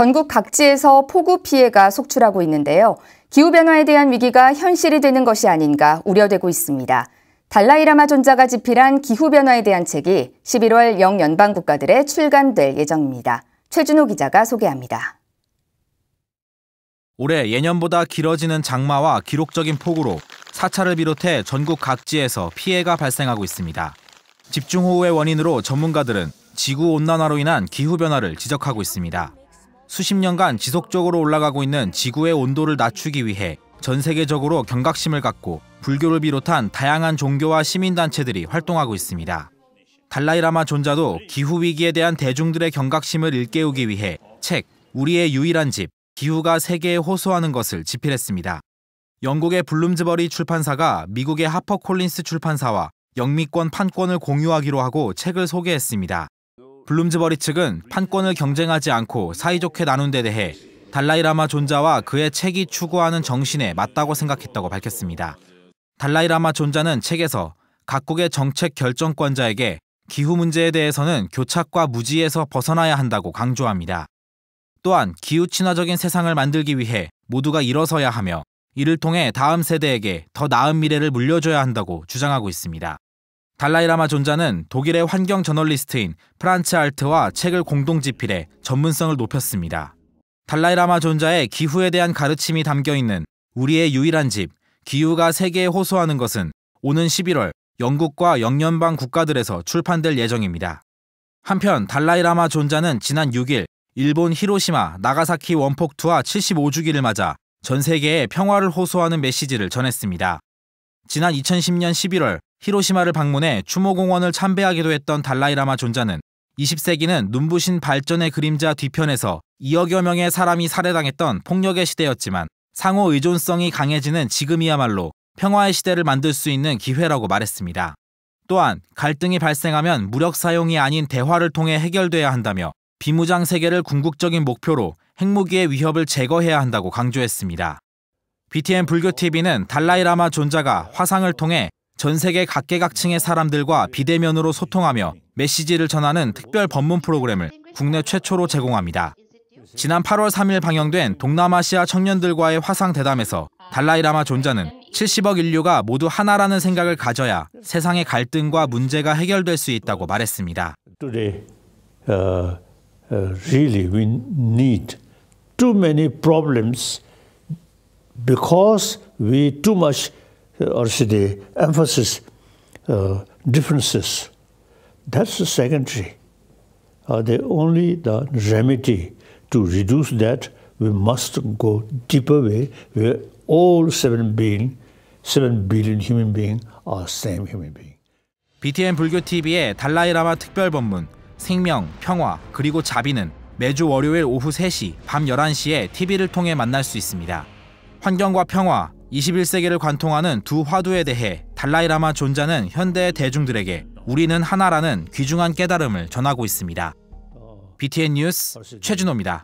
전국 각지에서 폭우 피해가 속출하고 있는데요. 기후변화에 대한 위기가 현실이 되는 것이 아닌가 우려되고 있습니다. 달라이라마 존자가 집필한 기후변화에 대한 책이 11월 영연방 국가들에 출간될 예정입니다. 최준호 기자가 소개합니다. 올해 예년보다 길어지는 장마와 기록적인 폭우로 사찰을 비롯해 전국 각지에서 피해가 발생하고 있습니다. 집중호우의 원인으로 전문가들은 지구온난화로 인한 기후변화를 지적하고 있습니다. 수십 년간 지속적으로 올라가고 있는 지구의 온도를 낮추기 위해 전 세계적으로 경각심을 갖고 불교를 비롯한 다양한 종교와 시민단체들이 활동하고 있습니다. 달라이라마 존자도 기후위기에 대한 대중들의 경각심을 일깨우기 위해 책, 우리의 유일한 집, 기후가 세계에 호소하는 것을 집필했습니다. 영국의 블룸즈버리 출판사가 미국의 하퍼콜린스 출판사와 영미권 판권을 공유하기로 하고 책을 소개했습니다. 블룸즈버리 측은 판권을 경쟁하지 않고 사이좋게 나눈 데 대해 달라이라마 존자와 그의 책이 추구하는 정신에 맞다고 생각했다고 밝혔습니다. 달라이라마 존자는 책에서 각국의 정책 결정권자에게 기후 문제에 대해서는 교착과 무지에서 벗어나야 한다고 강조합니다. 또한 기후 친화적인 세상을 만들기 위해 모두가 일어서야 하며 이를 통해 다음 세대에게 더 나은 미래를 물려줘야 한다고 주장하고 있습니다. 달라이라마 존자는 독일의 환경 저널리스트인 프란츠 알트와 책을 공동 집필해 전문성을 높였습니다. 달라이라마 존자의 기후에 대한 가르침이 담겨 있는 우리의 유일한 집, 기후가 세계에 호소하는 것은 오는 11월 영국과 영연방 국가들에서 출판될 예정입니다. 한편 달라이라마 존자는 지난 6일 일본 히로시마 나가사키 원폭투와 75주기를 맞아 전 세계에 평화를 호소하는 메시지를 전했습니다. 지난 2010년 11월 히로시마를 방문해 추모공원을 참배하기도 했던 달라이라마 존자는 20세기는 눈부신 발전의 그림자 뒤편에서 2억여 명의 사람이 살해당했던 폭력의 시대였지만 상호 의존성이 강해지는 지금이야말로 평화의 시대를 만들 수 있는 기회라고 말했습니다. 또한 갈등이 발생하면 무력 사용이 아닌 대화를 통해 해결돼야 한다며 비무장 세계를 궁극적인 목표로 핵무기의 위협을 제거해야 한다고 강조했습니다. BTN 불교TV는 달라이라마 존자가 화상을 통해 전 세계 각계각층의 사람들과 비대면으로 소통하며 메시지를 전하는 특별 법문 프로그램을 국내 최초로 제공합니다. 지난 8월 3일 방영된 동남아시아 청년들과의 화상 대담에서 달라이라마 존자는 70억 인류가 모두 하나라는 생각을 가져야 세상의 갈등과 문제가 해결될 수 있다고 말했습니다. Today, uh, uh really we need too many problems because we too much or see the emphasis uh, differences. That's the secondary. Are they only the remedy to reduce that? We must go deeper way where all seven being, seven billion human beings are same human being. BTN 불교 TV의 달라이라마 특별 법문 생명, 평화, 그리고 자비는 매주 월요일 오후 3시, 밤 11시에 TV를 통해 만날 수 있습니다. 환경과 평화, 21세기를 관통하는 두 화두에 대해 달라이라마 존자는 현대의 대중들에게 우리는 하나라는 귀중한 깨달음을 전하고 있습니다. 어, BTN 뉴스 최준호입니다.